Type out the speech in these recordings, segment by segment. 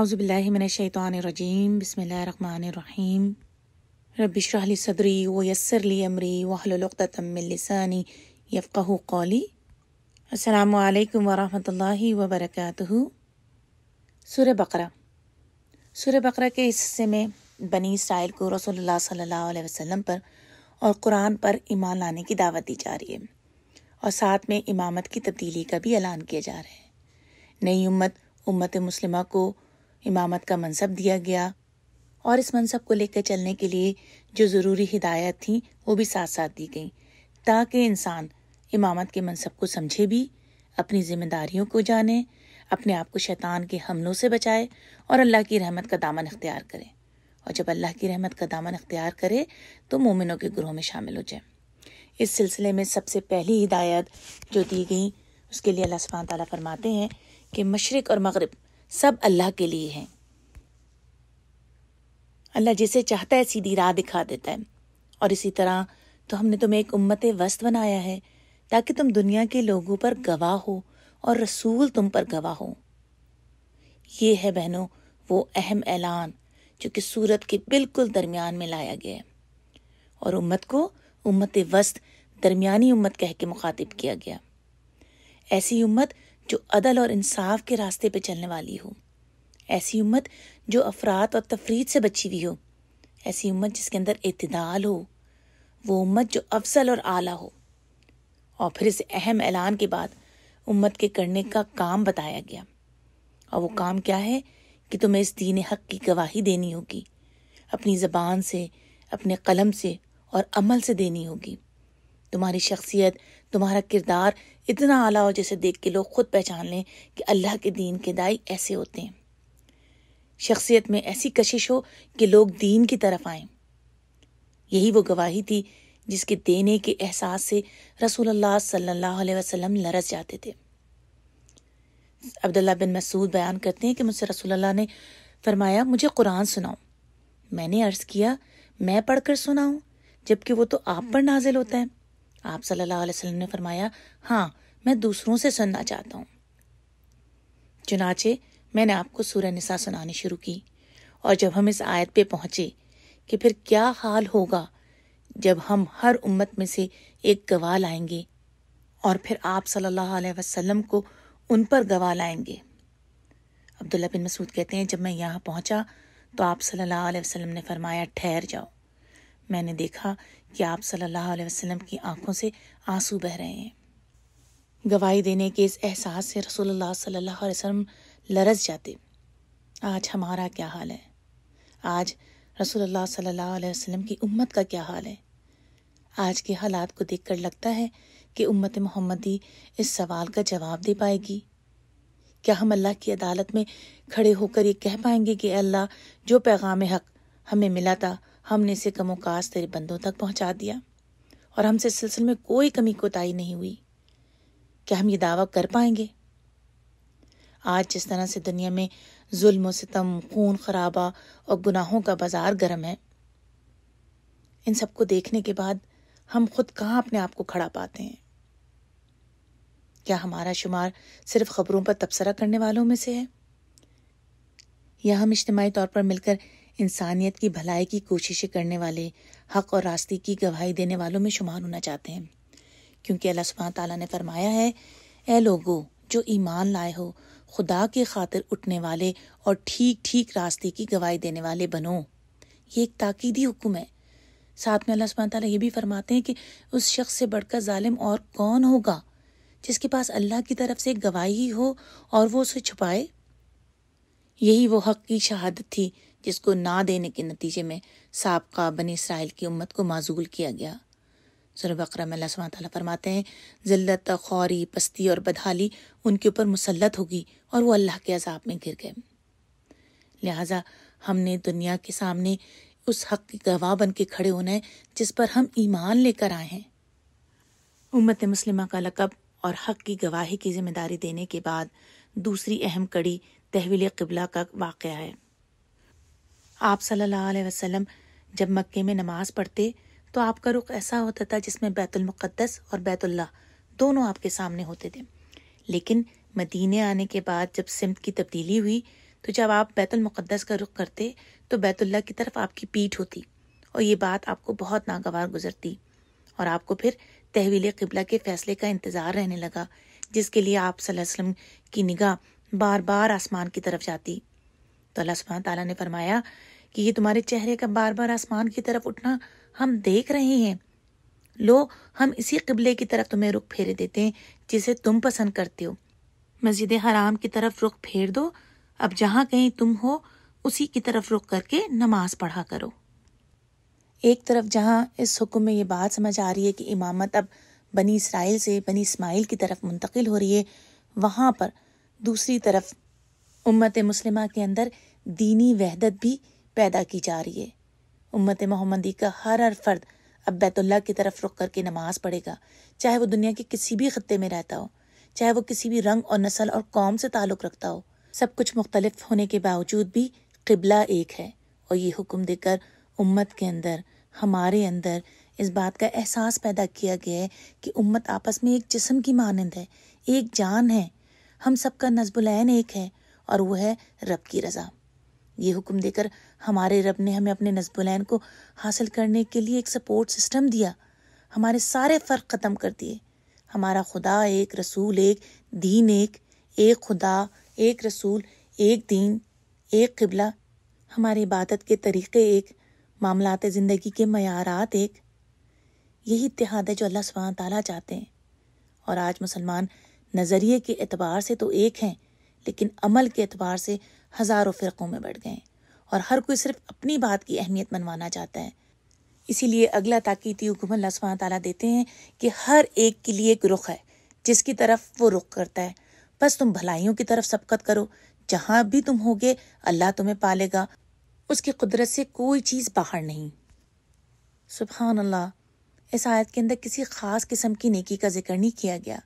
अज़बिल्लिमिनशैतरजीम बसमीम रबिशरहली सदरी वयसरली अमरी वहलतमिलसानी यफ़क़ कौली अल्लाम वरहि वबरक सुर बकरा सुर बकरा के हिस्से में बनी इसराइल को रसोल्ला सल्ला वसम पर और कुरान पर ईमान लाने की दावत दी जा रही है और साथ में इमामत की तब्दीली का भी ऐलान किया जा रहा है नई उम्मत उम्मत मुस्लिमा को इमामत का मनसब दिया गया और इस मनसब को लेकर चलने के लिए जो ज़रूरी हिदायत थी वो भी साथ साथ दी गई ताकि इंसान इमामत के मनसब को समझे भी अपनी जिम्मेदारियों को जाने अपने आप को शैतान के हमलों से बचाए और अल्लाह की रहमत का दामन अख्तियार करें और जब अल्लाह की रहमत का दामन अख्तियार करे तो मोमिनों के ग्रोह में शामिल हो जाए इस सिलसिले में सबसे पहली हिदायत जो दी गई उसके लिए अल्लाह सुबहान ताली फरमाते हैं कि मशरक़ और मगरब सब अल्लाह के लिए हैं अल्लाह जिसे चाहता है सीधी राह दिखा देता है और इसी तरह तो हमने तुम्हें एक उम्मत वस्त बनाया है ताकि तुम दुनिया के लोगों पर गवाह हो और रसूल तुम पर गवाह हो ये है बहनों वो अहम ऐलान जो कि सूरत के बिल्कुल दरमियान में लाया गया है और उम्मत को उम्मत वस्त दरमियानी उम्मत कह के मुखातिब किया गया ऐसी उम्मत जो अदल और इंसाफ के रास्ते पर चलने वाली हो ऐसी उम्मत जो अफरात और तफरीत से बची हुई हो ऐसी उम्मत जिसके अंदर इतदाल हो वो उम्मत जो अफसल और आला हो और फिर इस अहम ऐलान के बाद उम्मत के करने का काम बताया गया और वो काम क्या है कि तुम्हें इस दीन हक की गवाही देनी होगी अपनी ज़बान से अपने कलम से और अमल से देनी होगी तुम्हारी शख्सियत तुम्हारा किरदार इतना आला हो जैसे देख के लोग खुद पहचान लें कि अल्लाह के दीन के दाई ऐसे होते हैं शख्सियत में ऐसी कशिश हो कि लोग दीन की तरफ आए यही वो गवाही थी जिसके देने के एहसास से रसूलुल्लाह सल्लल्लाहु अलैहि वसल्लम लरस जाते थे अब्दुल्ला बिन मसूद बयान करते हैं कि मुझसे रसोल्ला ने फरमाया मुझे कुरान सुनाओ मैंने अर्ज़ किया मैं पढ़कर सुनाऊं जबकि वो तो आप पर नाजिल होता है आप सल्लल्लाहु अलैहि वसल्लम ने फरमाया हाँ मैं दूसरों से सुनना चाहता हूँ चुनाचे मैंने आपको सूर्य निसा सुनानी शुरू की और जब हम इस आयत पे पहुँचे कि फिर क्या हाल होगा जब हम हर उम्मत में से एक गवाह लाएंगे और फिर आप सल्लल्लाहु अलैहि वसल्लम को उन पर गवाह लाएंगे अब्दुल्ला बिन मसूद कहते हैं जब मैं यहाँ पहुँचा तो आप सल्लल्लाहु अलैहि वसल्लम ने फरमाया ठहर जाओ मैंने देखा कि आप सल्लल्लाहु अलैहि वसल्लम की आंखों से आंसू बह रहे हैं गवाही देने के इस एहसास से रसूलुल्लाह सल्लल्लाहु अलैहि वसल्लम लरस जाते आज हमारा क्या हाल है आज रसूलुल्लाह सल्लल्लाहु अलैहि वसल्लम की उम्मत का क्या हाल है आज के हालात को देखकर लगता है कि उम्मत मोहम्मदी इस सवाल का जवाब दे पाएगी क्या हम अल्लाह की अदालत में खड़े होकर ये कह पाएंगे कि अल्लाह जो पैगाम हक हमें मिला था हमने इसे कमोकास तेरे बंदों तक पहुंचा दिया और हमसे सिलसिले में कोई कमी कोताही नहीं हुई क्या हम ये दावा कर पाएंगे आज जिस तरह से दुनिया में जुल्म सितम खून खराबा और गुनाहों का बाजार गर्म है इन सबको देखने के बाद हम खुद कहाँ अपने आप को खड़ा पाते हैं क्या हमारा शुमार सिर्फ खबरों पर तबसरा करने वालों में से है या हम इज्तमाही तौर पर मिलकर इंसानियत की भलाई की कोशिशें करने वाले हक और रास्ते की गवाही देने वालों में शुमार होना चाहते हैं क्योंकि अल्लाह सुबह ताला ने फरमाया है ए लोगो जो ईमान लाए हो खुदा की खातिर उठने वाले और ठीक ठीक रास्ते की गवाही देने वाले बनो ये एक ताकीदी हुक्म है साथ में अल्लाह सुबह ताली ये भी फरमाते हैं कि उस शख्स से बढ़कर ालिम और कौन होगा जिसके पास अल्लाह की तरफ से गवाही हो और वो उसे छुपाए यही वो हक की शहादत थी जिसको ना देने के नतीजे में सबका बन इसराइल की उम्मत को माजूल किया गया सुर बकर में फरमाते हैं ज़िल्लत खौरी पस्ती और बदहाली उनके ऊपर मुसलत होगी और वो अल्लाह के अजाब में गिर गए लिहाजा हमने दुनिया के सामने उस हक की गवाह बन के खड़े होना है जिस पर हम ईमान लेकर आए हैं उम्मत मुस्लिमा का लकब और हक की गवाही की जिम्मेदारी देने के बाद दूसरी अहम कड़ी तहवील कबला का वाक़ है आप सल्लल्लाहु अलैहि वसल्लम जब मक्के में नमाज पढ़ते तो आपका रुख ऐसा होता था जिसमें बैतुलमक़दस और बैतुल्ला दोनों आपके सामने होते थे लेकिन मदीने आने के बाद जब सिमत की तब्दीली हुई तो जब आप बैतुलमक़दस का रुख करते तो बैतुल्ला की तरफ आपकी पीठ होती और ये बात आपको बहुत नागवार गुजरती और आपको फिर तहवील कबला के फैसले का इंतज़ार रहने लगा जिसके लिए आप वसल्लम की निगाह बार बार आसमान की तरफ जाती तो अल्लाह तला ने फरमाया कि ये तुम्हारे चेहरे का बार बार आसमान की तरफ उठना हम देख रहे हैं लो हम इसी कबले की तरफ तुम्हें रुख फेरे देते हैं जिसे तुम पसंद करते हो मस्जिद हराम की तरफ रुख फेर दो अब जहाँ कहीं तुम हो उसी की तरफ रुख करके नमाज पढ़ा करो एक तरफ जहाँ इस हुक्म में ये बात समझ आ रही है कि इमामत अब बनी इसराइल से बनी इसमाइल की तरफ मुंतकिल हो रही है वहाँ पर दूसरी तरफ उम्मत मुस्लिमा के अंदर दीनी वहदत भी पैदा की जा रही है उम्मत मोहम्मदी का हर हर फर्द अब बैतुल्ला की तरफ रुख करके नमाज पढ़ेगा चाहे वो दुनिया के किसी भी ख़त्े में रहता हो चाहे वो किसी भी रंग और नस्ल और कौम से ताल्लुक़ रखता हो सब कुछ मुख्तलिफ होने के बावजूद भी किबला एक है और ये हुक्म देकर उम्मत के अंदर हमारे अंदर इस बात का एहसास पैदा किया गया है कि उम्मत आपस में एक जिसम की मानंद है एक जान है हम सबका नजबुलैन एक है और वह है रब की रज़ा ये हुक्म देकर हमारे रब ने हमें अपने नजबुलैन को हासिल करने के लिए एक सपोर्ट सिस्टम दिया हमारे सारे फ़र्क ख़त्म कर दिए हमारा खुदा एक रसूल एक दीन एक एक खुदा एक रसूल एक दीन एक किबला हमारी इबादत के तरीक़े एक मामलात ज़िंदगी के मैारात एक यही इतिहाद है जो अल्लाह सुबह ताला चाहते हैं और आज मुसलमान नज़रिए के एतबार से तो एक हैं लेकिन अमल के एतबार से हज़ारों फ़िरक़ों में बढ़ गए हैं और हर कोई सिर्फ अपनी बात की अहमियत मनवाना चाहता है इसीलिए अगला ताकीती हुक्म अल्लाह सुबहान ताली देते हैं कि हर एक के लिए एक रुख है जिसकी तरफ वो रुख करता है बस तुम भलाइयों की तरफ सबकत करो जहाँ भी तुम होगे अल्लाह तुम्हें पालेगा उसकी कुदरत से कोई चीज़ बाहर नहीं सुबहान अल्लाह इस आयत के अंदर किसी ख़ास किस्म की नेकी का जिक्र नहीं किया गया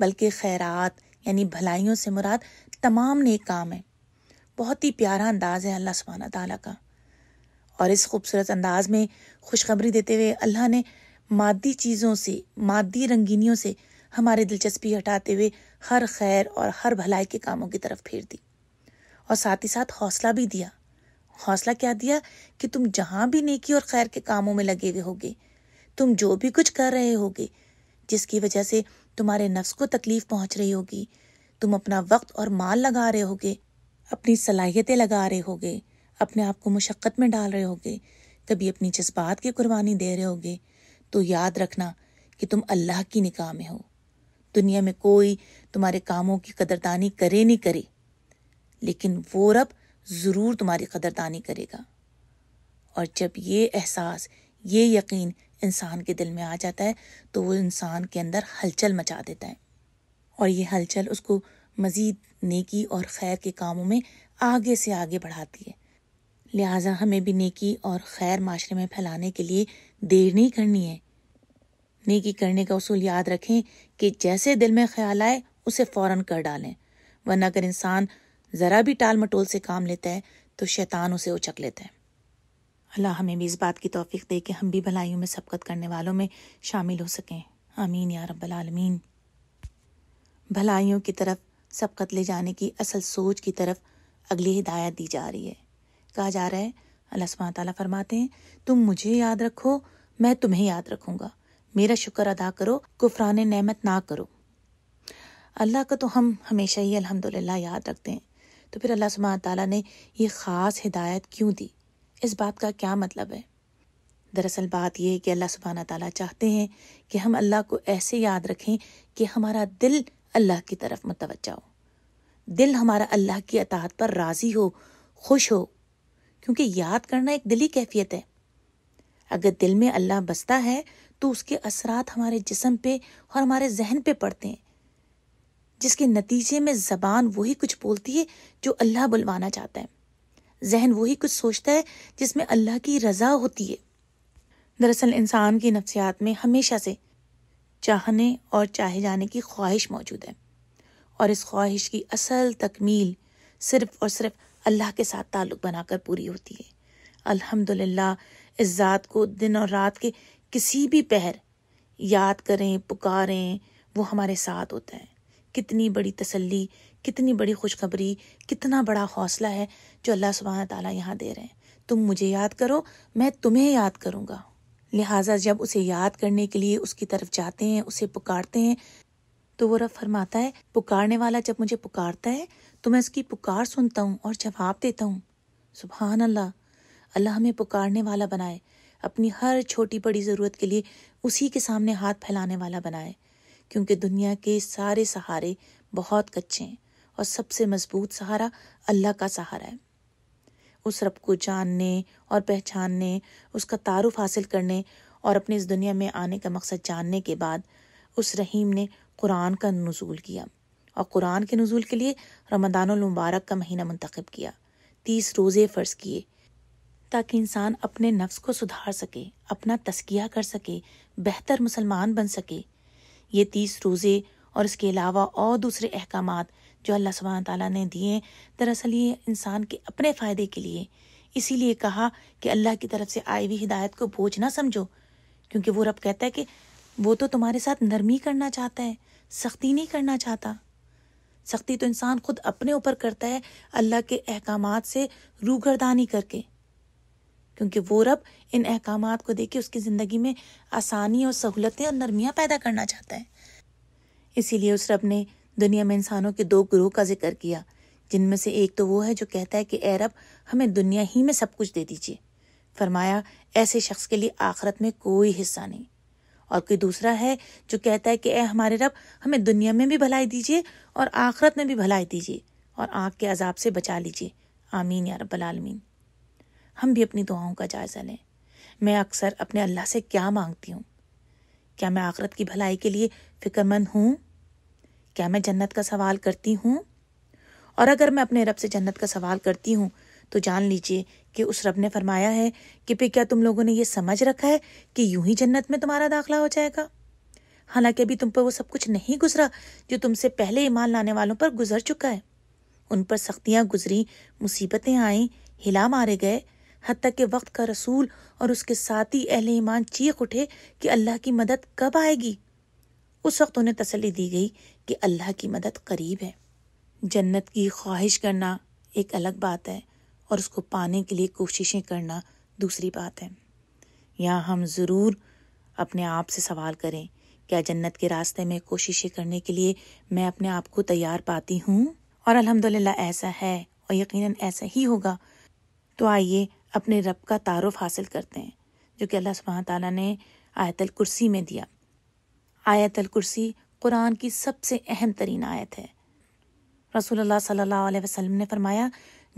बल्कि खैरात यानी भलाइयों से मुराद तमाम नेक काम है बहुत ही प्यारा अंदाज़ है अल्लाह सुबहाना ताली का और इस खूबसूरत अंदाज़ में खुशखबरी देते हुए अल्लाह ने मादी चीज़ों से मादी रंगीनियों से हमारी दिलचस्पी हटाते हुए हर खैर और हर भलाई के कामों की तरफ फेर दी और साथ ही साथ हौसला भी दिया हौसला क्या दिया कि तुम जहां भी नेकी और खैर के कामों में लगे हुए होगे तुम जो भी कुछ कर रहे होगे जिसकी वजह से तुम्हारे नफ्स को तकलीफ पहुंच रही होगी तुम अपना वक्त और माल लगा रहे होगे अपनी सलाहियतें लगा रहे होगे अपने आप को मुशक्क़त में डाल रहे होगे कभी अपनी जज्बात की कुर्बानी दे रहे होगे तो याद रखना कि तुम अल्लाह की निकाह में हो दुनिया में कोई तुम्हारे कामों की कदरदानी करे नहीं करे लेकिन वो रब ज़रूर तुम्हारी कदरदानी करेगा और जब ये एहसास ये यकीन इंसान के दिल में आ जाता है तो वो इंसान के अंदर हलचल मचा देता है और ये हलचल उसको मज़ीद नेकी और खैर के कामों में आगे से आगे बढ़ाती है लिहाजा हमें भी नेकी और खैर माशरे में फैलाने के लिए देर नहीं करनी है नेकी करने का उसूल याद रखें कि जैसे दिल में ख्याल आए उसे फ़ौर कर डालें वरना अगर इंसान ज़रा भी टाल मटोल से काम लेता है तो शैतान उसे उचक लेता है अल्लाह हमें भी इस बात की तोफ़ी दे कि हम भी भलाइयों में सबकत करने वालों में शामिल हो सकें आमीन या रब्बल भलाइयों की तरफ सबकत ले जाने की असल सोच की तरफ अगली हिदायत दी जा रही है कहा जा रहा है अल्लाह सुबह ताली फरमाते हैं तुम मुझे याद रखो मैं तुम्हें याद रखूँगा मेरा शुक्र अदा करो कुफरान नमत ना करो अल्लाह का तो हम हमेशा ही अल्हम्दुलिल्लाह याद रखते हैं तो फिर अल्लाह सुबह ताली ने यह ख़ास हिदायत क्यों दी इस बात का क्या मतलब है दरअसल बात यह है कि अल्लाह सुबहाना तला चाहते हैं कि हम अल्लाह को ऐसे याद रखें कि हमारा दिल अल्लाह की तरफ मुतवजा हो दिल हमारा अल्लाह की अतात पर राज़ी हो खुश हो क्योंकि याद करना एक दिली कैफियत है अगर दिल में अल्लाह बसता है तो उसके असरात हमारे जिसम पे और हमारे जहन पे पड़ते हैं जिसके नतीजे में ज़बान वही कुछ बोलती है जो अल्लाह बुलवाना चाहता है जहन वही कुछ सोचता है जिसमें अल्लाह की रजा होती है दरअसल इंसान की नफ्सियात में हमेशा से चाहने और चाहे जाने की ख्वाहिश मौजूद है और इस ख्वाहिश की असल तकमील सिर्फ और सिर्फ अल्लाह के साथ ताल्लुक़ बनाकर पूरी होती है अल्हम्दुलिल्लाह इस ज़ात को दिन और रात के किसी भी पहर याद करें पुकारें वो हमारे साथ होता है कितनी बड़ी तसल्ली कितनी बड़ी खुशखबरी कितना बड़ा हौसला है जो अल्लाह सुबहान ताला यहाँ दे रहे हैं तुम मुझे याद करो मैं तुम्हें याद करूँगा लिहाजा जब उसे याद करने के लिए उसकी तरफ जाते हैं उसे पुकारते हैं तो वो रब फरमाता है पुकारने वाला जब मुझे पुकारता है तो मैं उसकी पुकार सुनता हूँ और जवाब देता हूँ सुबहान अल्लाह अल्लाह हमें पुकारने वाला बनाए अपनी हर छोटी बड़ी ज़रूरत के लिए उसी के सामने हाथ फैलाने वाला बनाए क्योंकि दुनिया के सारे सहारे बहुत कच्चे हैं और सबसे मजबूत सहारा अल्लाह का सहारा है उस रब को जानने और पहचानने उसका तारुफ हासिल करने और अपने इस दुनिया में आने का मकसद जानने के बाद उस रहीम ने कुरान का नजूल किया और कुरान के नजूल के लिए मुबारक का महीना मंतखब किया तीस रोज़े फ़र्ज किए ताकि इंसान अपने नफ्स को सुधार सके अपना तस्किया कर सके बेहतर मुसलमान बन सके ये तीस रोज़े और इसके अलावा और दूसरे अहकाम जो अल्लाह सुबहान ताली ने दिए दरअसल ये इंसान के अपने फ़ायदे के लिए इसीलिए कहा कि अल्लाह की तरफ से आई हुई हिदायत को बोझ ना समझो क्योंकि वो रब कहता है कि वो तो तुम्हारे साथ नरमी करना चाहता है सख्ती नहीं करना चाहता सख्ती तो इंसान खुद अपने ऊपर करता है अल्लाह के अहकाम से रूगरदानी करके क्योंकि वो रब इन अहकाम को देके उसकी ज़िंदगी में आसानी और सहूलतें और नरमियाँ पैदा करना चाहता है इसीलिए उस रब ने दुनिया में इंसानों के दो ग्रोह का जिक्र किया जिनमें से एक तो वो है जो कहता है कि ए रब हमें दुनिया ही में सब कुछ दे दीजिए फरमाया ऐसे शख्स के लिए आखरत में कोई हिस्सा नहीं और कोई दूसरा है जो कहता है कि ए हमारे रब हमें दुनिया में भी भलाई दीजिए और आखरत में भी भलाई दीजिए और आग के अजाब से बचा लीजिए आमीन या रब्बल हम भी अपनी दुआओं का जायज़ा लें मैं अक्सर अपने अल्लाह से क्या मांगती हूँ क्या मैं आखरत की भलाई के लिए फ़िक्रमंद हूँ क्या मैं जन्नत का सवाल करती हूँ और अगर मैं अपने रब से जन्नत का सवाल करती हूँ तो जान लीजिए कि उस रब ने फरमाया है कि फिर क्या तुम लोगों ने यह समझ रखा है कि यूं ही जन्नत में तुम्हारा दाखला हो जाएगा हालांकि अभी तुम पर वो सब कुछ नहीं गुजरा जो तुमसे पहले ईमान लाने वालों पर गुजर चुका है उन पर सख्तियां गुजरी मुसीबतें आई हिला मारे गए हती के वक्त का रसूल और उसके साथी अहल ईमान चीख उठे की अल्लाह की मदद कब आएगी उस वक्त उन्हें तसली दी गई कि अल्लाह की मदद करीब है जन्नत की ख्वाहिश करना एक अलग बात है और उसको पाने के लिए कोशिशें करना दूसरी बात है यहाँ हम ज़रूर अपने आप से सवाल करें क्या जन्नत के रास्ते में कोशिशें करने के लिए मैं अपने आप को तैयार पाती हूँ और अल्हम्दुलिल्लाह ऐसा है और यकीनन ऐसा ही होगा तो आइए अपने रब का तारफ़ हासिल करते हैं जो कि अल्लाह सुबह ताली ने आयतल कुर्सी में दिया आयतल कुर्सी कुरान की सबसे अहम तरीन आयत है रसूल सल्ला वसलम ने फरमाया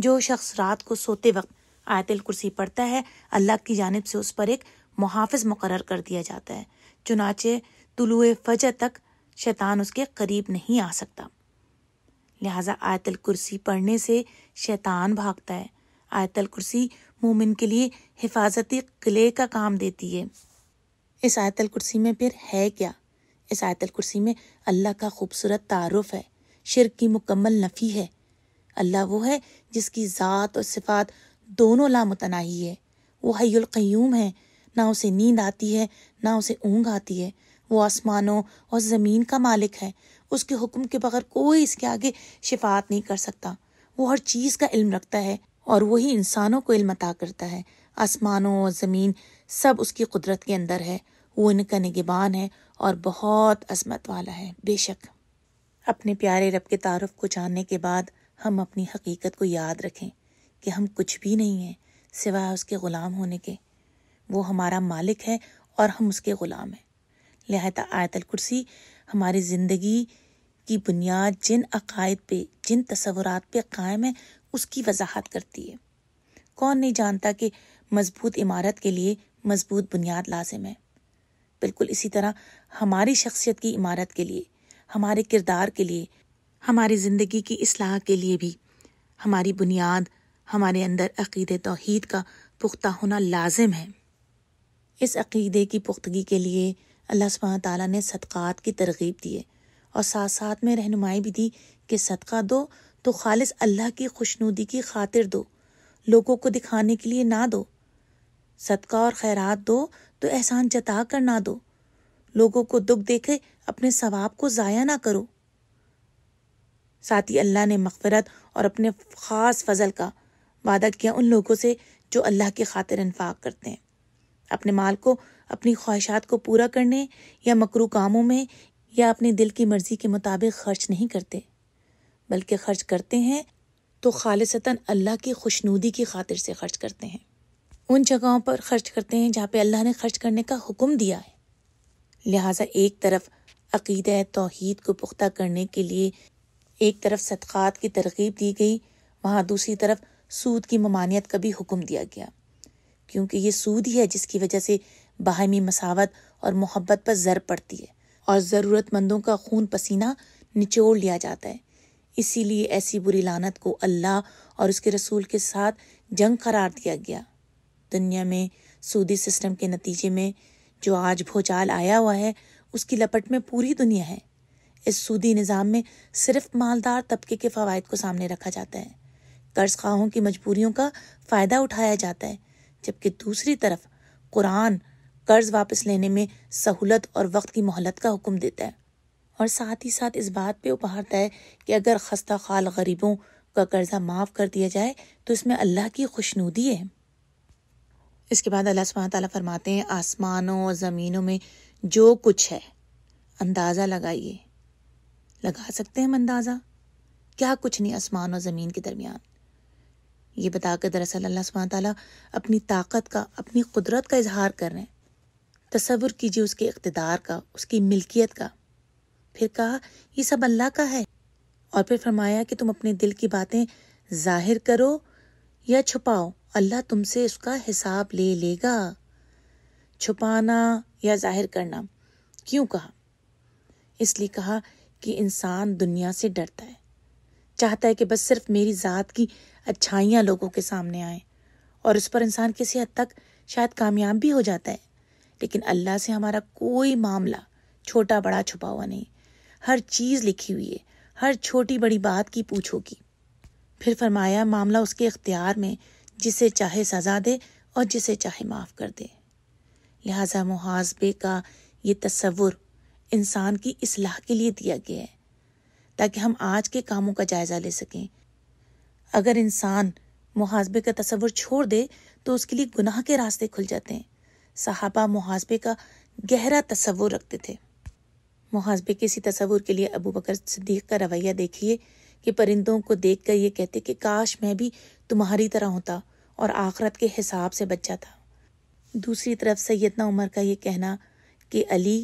जो शख्स रात को सोते वक्त आयतल कुर्सी पढ़ता है अल्लाह की जानब से उस पर एक मुहाफ़ मुकर कर दिया जाता है चुनाचे तुलु फज तक शैतान उसके करीब नहीं आ सकता लिहाजा आयतल कुर्सी पढ़ने से शैतान भागता है आयतल कुर्सी मोमिन के लिए हिफाजती किले का काम देती है इस आयतल कुर्सी में फिर है क्या इस आयतल कुर्सी में अल्लाह का खूबसूरत तारफ़ है शिर की मुकम्मल नफ़ी है अल्लाह वो है जिसकी ज़ात और सिफात दोनों लामतनाही है वो हयुलक़यूम है ना उसे नींद आती है ना उसे ऊँग आती है वो आसमानों और ज़मीन का मालिक है उसके हुक्म के बगैर कोई इसके आगे शिफात नहीं कर सकता वो हर चीज़ का इल्म रखता है और वही इंसानों को इल्म अता करता है आसमानों और ज़मीन सब उसकी कुदरत के अंदर है वो इनका निगबान है और बहुत अजमत वाला है बेशक अपने प्यारे रब के तारफ़ को जानने के बाद हम अपनी हकीकत को याद रखें कि हम कुछ भी नहीं हैं सिवाय उसके ग़ुलाम होने के वो हमारा मालिक है और हम उसके ग़ुलाम हैं लिहाजा आयतल कुर्सी हमारी ज़िंदगी की बुनियाद जिन अकायद पे जिन तस्वुरात पे कायम है उसकी वजाहत करती है कौन नहीं जानता कि मजबूत इमारत के लिए मजबूत बुनियाद लाजिम है बिल्कुल इसी तरह हमारी शख्सियत की इमारत के लिए हमारे किरदार के लिए हमारी ज़िंदगी की असलाह के लिए भी हमारी बुनियाद हमारे अंदर अकीद तोहद का पुख्ता होना लाजिम है इस अकीदे की पुख्तगी के लिए अल्लाह सब तदक़ात ने की तरगीब दी है और साथ साथ में रहनुमाई भी दी कि सदका दो तो खालिस अल्लाह की खुशनुदी की खातिर दो लोगों को दिखाने के लिए ना दो सदका और खैरात दो तो एहसान जता कर ना दो लोगों को दुख देखे अपने सवाब को ज़ाया ना करो साथ ही अल्लाह ने मगफरत और अपने ख़ास फजल का वादा किया उन लोगों से जो अल्लाह की खातिर इन्फाक करते हैं अपने माल को अपनी ख्वाहिशात को पूरा करने या मकरू कामों में या अपने दिल की मर्ज़ी के मुताबिक खर्च नहीं करते बल्कि खर्च करते हैं तो खालसता अल्लाह की खुशनूदी की खातिर से खर्च करते हैं उन जगहों पर खर्च करते हैं जहाँ पर अल्लाह ने खर्च करने का हुक्म दिया है लिहाजा एक तरफ अकीद तोहद को पुख्ता करने के लिए एक तरफ सदक़ात की तरकीब दी गई वहाँ दूसरी तरफ सूद की ममानियत का भी हुक्म दिया गया क्योंकि ये सूद ही है जिसकी वजह से बाहमी मसावत और मोहब्बत पर ज़र पड़ती है और ज़रूरतमंदों का खून पसीना निचोड़ लिया जाता है इसीलिए ऐसी बुरी लानत को अल्लाह और उसके रसूल के साथ जंग करार दिया गया दुनिया में सूदी सिस्टम के नतीजे में जो आज भोचाल आया हुआ है उसकी लपट में पूरी दुनिया है इस सूदी निज़ाम में सिर्फ मालदार तबके के फ़वाद को सामने रखा जाता है कर्ज खाहों की मजबूरियों का फ़ायदा उठाया जाता है जबकि दूसरी तरफ कुरान कर्ज वापस लेने में सहूलत और वक्त की मोहलत का हुक्म देता है और साथ ही साथ इस बात पे उपहारता है कि अगर खस्ता खाल गरीबों का कर्जा माफ़ कर दिया जाए तो इसमें अल्लाह की खुशनुदी है इसके बाद अल्लाह सुबह ताली फरमाते हैं आसमानों और ज़मीनों में जो कुछ है अंदाज़ा लगाइए लगा सकते हैं हम अंदाज़ा क्या कुछ नहीं आसमान और ज़मीन के दरमियान ये बताकर दरअसल अल्लाह सुबह ताली अपनी ताकत का अपनी कुदरत का इजहार कर रहे हैं तस्वुर कीजिए उसके इकतदार का उसकी मिल्कियत का फिर कहा ये सब अल्लाह का है और फिर फरमाया कि तुम अपने दिल की बातें जाहिर करो या छुपाओ अल्लाह तुमसे उसका हिसाब ले लेगा छुपाना या जाहिर करना क्यों कहा इसलिए कहा कि इंसान दुनिया से डरता है चाहता है कि बस सिर्फ मेरी ज़ात की अच्छाइयाँ लोगों के सामने आएँ और उस पर इंसान किसी हद तक शायद कामयाब भी हो जाता है लेकिन अल्लाह से हमारा कोई मामला छोटा बड़ा छुपा हुआ नहीं हर चीज़ लिखी हुई है हर छोटी बड़ी बात की पूछोगी फिर फरमाया मामला उसके अख्तियार में जिसे चाहे सजा दे और जिसे चाहे माफ़ कर दे लिहाजा मुहासबे का ये तस्वुर इंसान की असलाह के लिए दिया गया है ताकि हम आज के कामों का जायज़ा ले सकें अगर इंसान मुहासबे का तस्वुर छोड़ दे तो उसके लिए गुनाह के रास्ते खुल जाते हैं साहबा मुहासबे का गहरा तस्वुर रखते थे मुहासबे के इसी तस्वूर के लिए अबू बकर सिद्दीक का रवैया देखिए कि परिंदों को देख कर ये कहते कि काश मैं भी तुम्हारी तरह होता और आखरत के हिसाब से बच था दूसरी तरफ सैदना उमर का ये कहना कि अली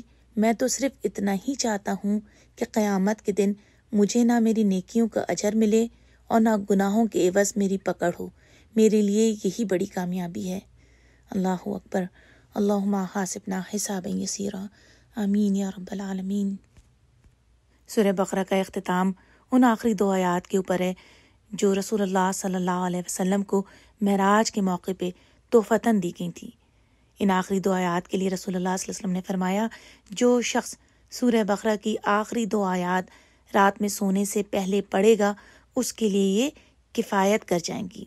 मैं तो सिर्फ इतना ही चाहता हूँ कि क़यामत के दिन मुझे ना मेरी नेकियों का अजर मिले और ना गुनाहों के एवज मेरी पकड़ हो मेरे लिए यही बड़ी कामयाबी है अल्लाह अकबर अल्लाह हासिबना हिसाब यसीरा अमीन या रब्बल आलमीन सुर बकरा का अख्ताम उन आखिरी दो आयात के ऊपर है जो रसूल सल्ला वसम को महराज के मौके पर तोहफ़ता दी गई थी इन आखिरी दो आयात के लिए रसूल वसम ने फरमाया जो शख्स सूर्य बकरा की आखिरी दो आयात रात में सोने से पहले पढ़ेगा उसके लिए ये किफ़ायत कर जाएंगी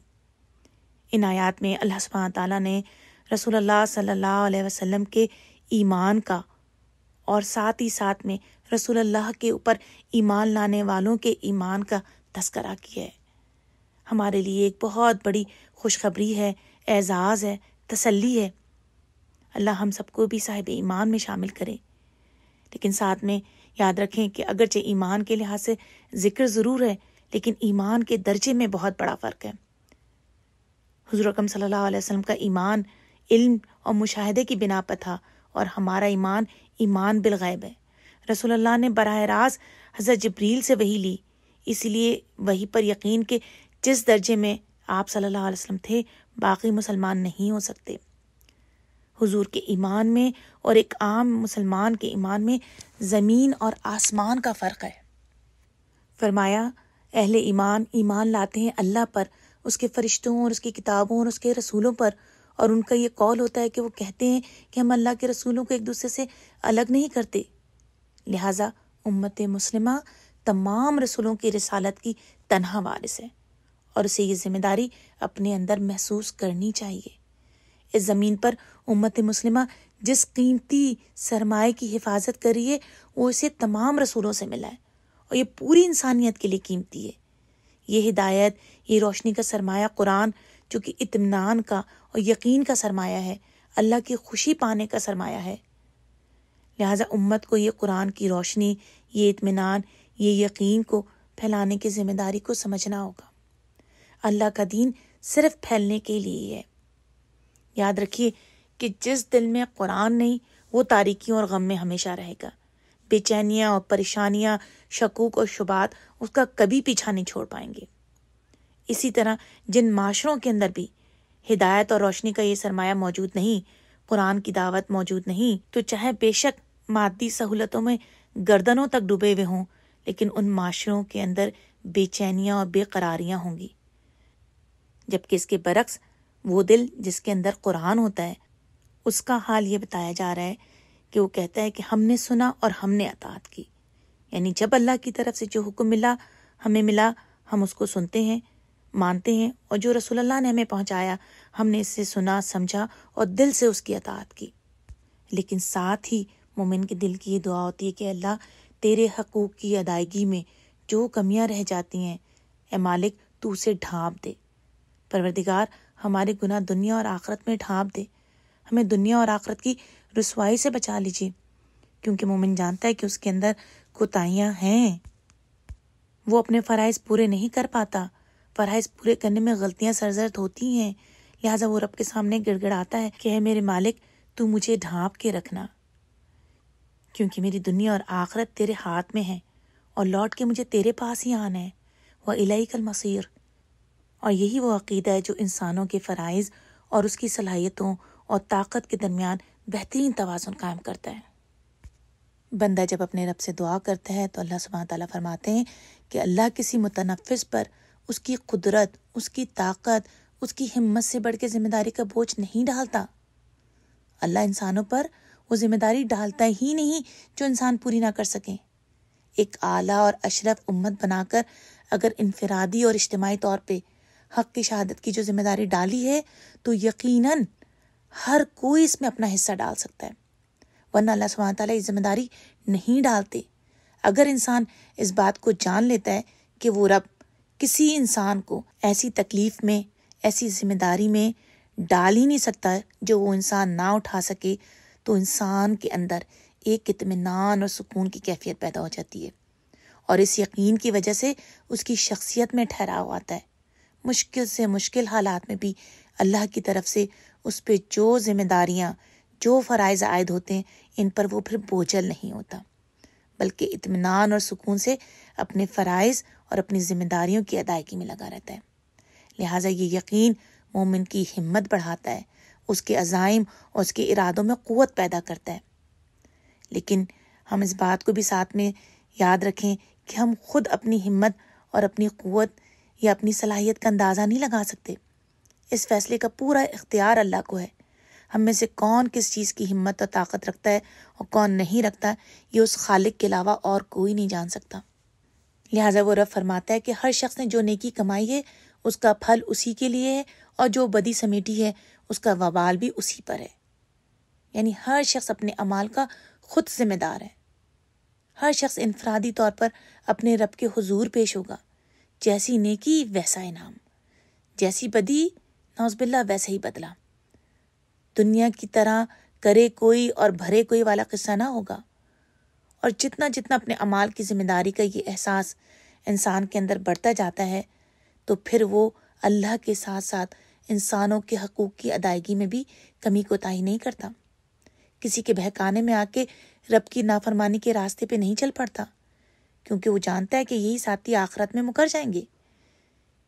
इन आयात में अल्लाह सुबह ताली ने रसूल सल्ला वसम के ईमान का और साथ ही साथ में रसूल अल्लाह के ऊपर ईमान लाने वालों के ईमान का तस्करा किया है हमारे लिए एक बहुत बड़ी खुशखबरी है एजाज़ है तसल्ली है अल्लाह हम सबको भी साहिब ईमान में शामिल करें लेकिन साथ में याद रखें कि अगरचे ईमान के लिहाज से जिक्र ज़रूर है लेकिन ईमान के दर्जे में बहुत बड़ा फ़र्क है हजूर अकम सल्ला वसलम का ईमान इल्म और मुशाहदे की बिना पर था और हमारा ईमान ईमान बिल गैब है रसोल्ला ने बरह रास्त हज़रत जबरील से वही ली इसलिए वही पर यकीन के जिस दर्जे में आप सल्लल्लाहु अलैहि वसल्लम थे बाकी मुसलमान नहीं हो सकते हुजूर के ईमान में और एक आम मुसलमान के ईमान में ज़मीन और आसमान का फ़र्क है फरमाया अहले ईमान ईमान लाते हैं अल्लाह पर उसके फरिश्तों और उसकी किताबों और उसके रसूलों पर और उनका ये कॉल होता है कि वो कहते हैं कि हम अल्लाह के रसूलों को एक दूसरे से अलग नहीं करते लिहाजा उम्मत मुस्लिम तमाम रसूलों की रसालत की तनहा वारिस है और उसे ये जिम्मेदारी अपने अंदर महसूस करनी चाहिए इस ज़मीन पर उम्मत मुस्लिम जिस कीमती सरमाए की हिफाजत कर रही है वो इसे तमाम रसूलों से मिला है और ये पूरी इंसानियत के लिए कीमती है ये हिदायत ये रोशनी का सरमाया कुरान जो कि इतमान का और यकीन का सरमाया है अल्लाह की खुशी पाने का सरमाया है लिहाजा उम्मत को ये कुरान की रोशनी ये इतमान ये यकीन को फैलाने की जिम्मेदारी को समझना होगा अल्लाह का दीन सिर्फ फैलने के लिए ही है याद रखिए कि जिस दिल में कुरान नहीं वो तारीकियों और गम में हमेशा रहेगा बेचैनियाँ और परेशानियाँ शकूक और शुबात उसका कभी पीछा नहीं छोड़ पाएंगे इसी तरह जिन माशरों के अंदर भी हिदायत और रोशनी का ये सरमाया मौजूद नहीं कुरान की दावत मौजूद नहीं तो चाहे बेशक मादी सहूलतों में गर्दनों तक डूबे हुए हों लेकिन उन माशरों के अंदर बेचैनियाँ और बेकरारियाँ होंगी जबकि इसके बरक्स वो दिल जिसके अंदर कुरान होता है उसका हाल ये बताया जा रहा है कि वो कहता है कि हमने सुना और हमने अतात की यानी जब अल्लाह की तरफ से जो हुक्म मिला हमें मिला हम उसको सुनते हैं मानते हैं और जो रसूलुल्लाह ने हमें पहुंचाया हमने इसे सुना समझा और दिल से उसकी अतात की लेकिन साथ ही मोमिन के दिल की ये दुआ होती है कि अल्लाह तेरे हकूक़ की अदायगी में जो कमियां रह जाती हैं ए मालिक तू उसे ढांप दे परवरदिगार हमारे गुनाह दुनिया और आखरत में ढांप दे हमें दुनिया और आखरत की रसवाई से बचा लीजिए क्योंकि मोमिन जानता है कि उसके अंदर कोताहियाँ हैं वो अपने फ़रज़ पूरे नहीं कर पाता फ़रहाइज पूरे करने में गलतियाँ सरजर्द होती हैं लिहाजा वो रब के सामने गिड़गिड़ाता है कि है मेरे मालिक तू मुझे ढांप के रखना क्योंकि मेरी दुनिया और आखरत तेरे हाथ में है और लौट के मुझे तेरे पास ही आना है वह इलाई कल मसीर और यही वो अकीदा है जो इंसानों के फ़रज़ और उसकी सलाहियतों और ताकत के दरमियान बेहतरीन तोज़ुन कायम करता है बंदा जब अपने रब से दुआ करता है तो अल्लाह सुबह तरमाते फरमाते हैं कि अल्लाह किसी मुतनफ़ पर उसकी कुदरत उसकी ताकत उसकी हिम्मत से बढ़ के जिम्मेदारी का बोझ नहीं डालता अल्लाह इंसानों पर वो जिम्मेदारी डालता ही नहीं जो इंसान पूरी ना कर सकें एक आला और अशरफ उम्मत बनाकर अगर इनफरादी और इज्तमाही तौर पे हक की शहादत की जो जिम्मेदारी डाली है तो यकीनन हर कोई इसमें अपना हिस्सा डाल सकता है वरना अल्लाह सुबह ताली जिम्मेदारी नहीं डालते अगर इंसान इस बात को जान लेता है कि वो रब किसी इंसान को ऐसी तकलीफ़ में ऐसी जिम्मेदारी में डाल ही नहीं सकता जो वो इंसान ना उठा सके तो इंसान के अंदर एक इतमान और सुकून की कैफियत पैदा हो जाती है और इस यकीन की वजह से उसकी शख्सियत में ठहराव आता है मुश्किल से मुश्किल हालात में भी अल्लाह की तरफ से उस पर जो जिम्मेदारियाँ जो फ़रज़ आयद होते हैं इन पर वो फिर बोझल नहीं होता बल्कि इतमान और सुकून से अपने फ़रज़ और अपनी जिम्मेदारियों की अदायगी में लगा रहता है लिहाजा ये यकीन मोमिन की हिम्मत बढ़ाता है उसके अजाइम और उसके इरादों में क़वत पैदा करता है लेकिन हम इस बात को भी साथ में याद रखें कि हम खुद अपनी हिम्मत और अपनी क़वत या अपनी सलाहियत का अंदाज़ा नहीं लगा सकते इस फैसले का पूरा इख्तियार अल्लाह को है हम में से कौन किस चीज़ की हिम्मत और ताकत रखता है और कौन नहीं रखता ये उस खालिक के अलावा और कोई नहीं जान सकता लिहाजा वो रब फरमाता है कि हर शख्स ने जो नेकी कमाई है उसका फल उसी के लिए है और जो बदी समेटी है उसका वबाल भी उसी पर है यानी हर शख्स अपने अमाल का खुद जिम्मेदार है हर शख्स इनफरादी तौर पर अपने रब के हजूर पेश होगा जैसी नेकी वैसा इनाम जैसी बदी नौजबिल्ला वैसा ही बदला दुनिया की तरह करे कोई और भरे कोई वाला किस्सा ना होगा और जितना जितना अपने अमाल की जिम्मेदारी का ये एहसास इंसान के अंदर बढ़ता जाता है तो फिर वो अल्लाह के साथ साथ इंसानों के हकूक़ की अदायगी में भी कमी कोताही नहीं करता किसी के बहकाने में आके रब की नाफरमानी के रास्ते पे नहीं चल पड़ता क्योंकि वो जानता है कि यही साथी आखरत में मुकर जाएंगे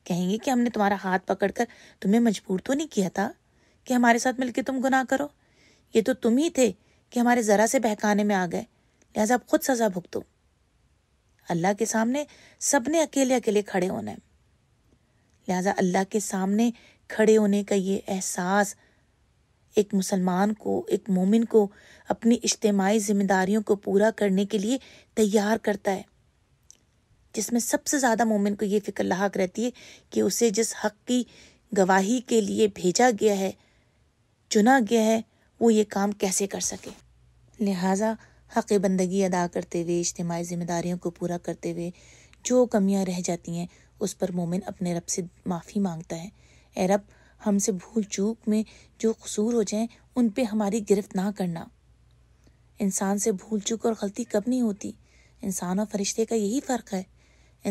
कहेंगे कि हमने तुम्हारा हाथ पकड़कर तुम्हें मजबूर तो नहीं किया था कि हमारे साथ मिलकर तुम गुनाह करो ये तो तुम ही थे कि हमारे ज़रा से बहकाने में आ गए लिहाजा आप खुद सज़ा भुगतो अल्लाह के सामने सबने अकेले अकेले खड़े होना है लिहाजा अल्लाह के सामने खड़े होने का ये एहसास एक मुसलमान को एक मोमिन को अपनी इज्तमाही जिम्मेदारियों को पूरा करने के लिए तैयार करता है जिसमें सबसे ज़्यादा मोमिन को ये फिक्र लाक रहती है कि उसे जिस हक की गवाही के लिए भेजा गया है चुना गया है वो ये काम कैसे कर सके लिहाजा हक़ बंदगी अदा करते हुए इज्तमाही ज़िम्मेदारियों को पूरा करते हुए जो कमियाँ रह जाती हैं उस पर मोमिन अपने रब से माफ़ी मांगता है ए रब हमसे भूल चूक में जो कसूर हो जाएं उन पे हमारी गिरफ्त ना करना इंसान से भूल चूक और गलती कब नहीं होती इंसान और फरिश्ते का यही फ़र्क है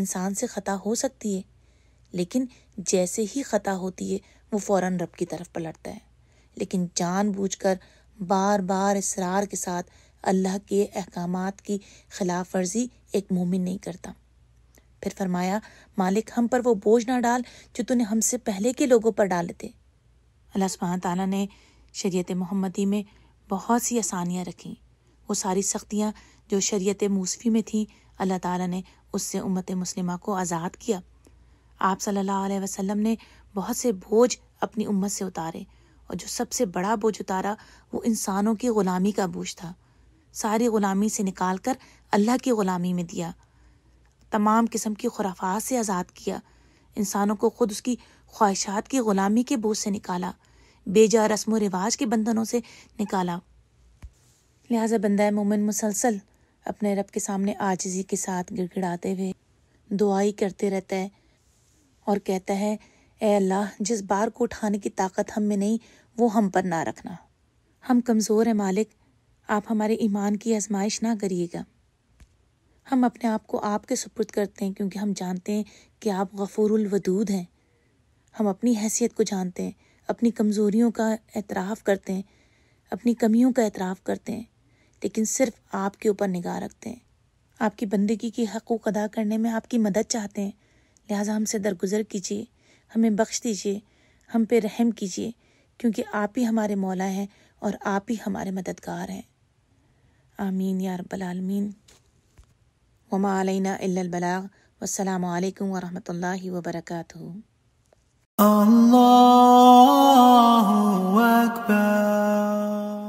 इंसान से ख़ता हो सकती है लेकिन जैसे ही ख़ता होती है वो फ़ौर रब की तरफ पलटता है लेकिन जानबूझकर बार बार इसरार के साथ अल्लाह के अहकाम की खिलाफ वर्जी एक मोमिन नहीं करता फिर फरमाया मालिक हम पर वो बोझ ना डाल जो तूने हमसे पहले के लोगों पर डाले थे अल्लाह सुबहान तला ने शरीत मोहम्मदी में बहुत सी आसानियाँ रखीं वो सारी सख्तियाँ जो शरीत मूसफी में थीं अल्लाह ताला ने उससे उम्मत मुस्लिमा को आज़ाद किया आप सल्लल्लाहु अलैहि वसल्लम ने बहुत से बोझ अपनी उम्मत से उतारे और जो सबसे बड़ा बोझ उतारा वो इंसानों की ग़ुलामी का बोझ था सारी ग़ुलामी से निकाल कर अल्लाह की ग़ुलामी में दिया तमाम किस्म की खुराफात से आज़ाद किया इंसानों को खुद उसकी ख्वाहिशात की ग़ुलामी के बोझ से निकाला बेजा रस्म व रिवाज के बंधनों से निकाला लिहाजा बंदा मोमिन मुसलसल अपने रब के सामने आजिज़ी के साथ गिड़गिड़ाते हुए दुआई करते रहता है और कहता है ए अल्लाह जिस बार को उठाने की ताकत हम में नहीं वो हम पर ना रखना हम कमज़ोर हैं मालिक आप हमारे ईमान की आजमाइश ना करिएगा हम अपने आप को आपके सुपुर्द करते हैं क्योंकि हम जानते हैं कि आप गफूरवदूद हैं हम अपनी हैसियत को जानते हैं अपनी कमज़ोरियों का एतराफ़ करते हैं अपनी कमियों का एतराफ़ करते हैं लेकिन सिर्फ आपके ऊपर निगाह रखते हैं आपकी बंदगी के हकूक़ अदा करने में आपकी मदद चाहते हैं लिहाजा हमसे दरगुजर कीजिए हमें बख्श दीजिए हम पे रहम कीजिए क्योंकि आप ही हमारे मौला हैं और आप ही हमारे मददगार हैं आमीन या रबालमीन वमा अलैना इल्लल वसलाम अलैकुम व रहमतुल्लाहि व बरकातहू अकबर